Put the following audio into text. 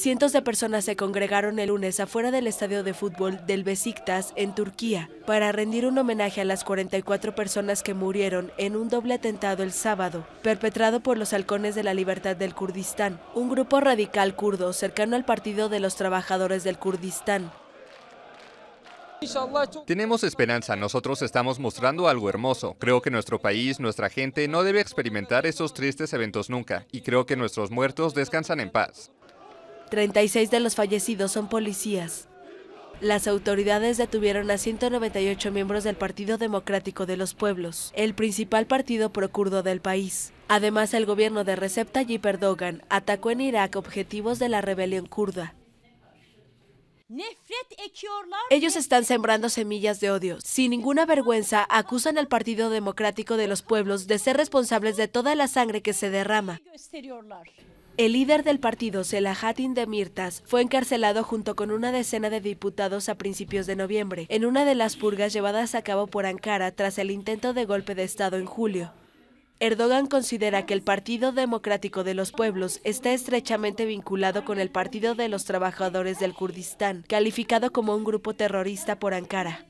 Cientos de personas se congregaron el lunes afuera del estadio de fútbol del Besiktas en Turquía para rendir un homenaje a las 44 personas que murieron en un doble atentado el sábado, perpetrado por los halcones de la libertad del Kurdistán, un grupo radical kurdo cercano al Partido de los Trabajadores del Kurdistán. Tenemos esperanza, nosotros estamos mostrando algo hermoso. Creo que nuestro país, nuestra gente, no debe experimentar esos tristes eventos nunca, y creo que nuestros muertos descansan en paz. 36 de los fallecidos son policías. Las autoridades detuvieron a 198 miembros del Partido Democrático de los Pueblos, el principal partido procurdo del país. Además, el gobierno de Recep Tayyip Erdogan atacó en Irak objetivos de la rebelión kurda, ellos están sembrando semillas de odio. Sin ninguna vergüenza, acusan al Partido Democrático de los Pueblos de ser responsables de toda la sangre que se derrama. El líder del partido, Selahattin Demirtas, fue encarcelado junto con una decena de diputados a principios de noviembre, en una de las purgas llevadas a cabo por Ankara tras el intento de golpe de Estado en julio. Erdogan considera que el Partido Democrático de los Pueblos está estrechamente vinculado con el Partido de los Trabajadores del Kurdistán, calificado como un grupo terrorista por Ankara.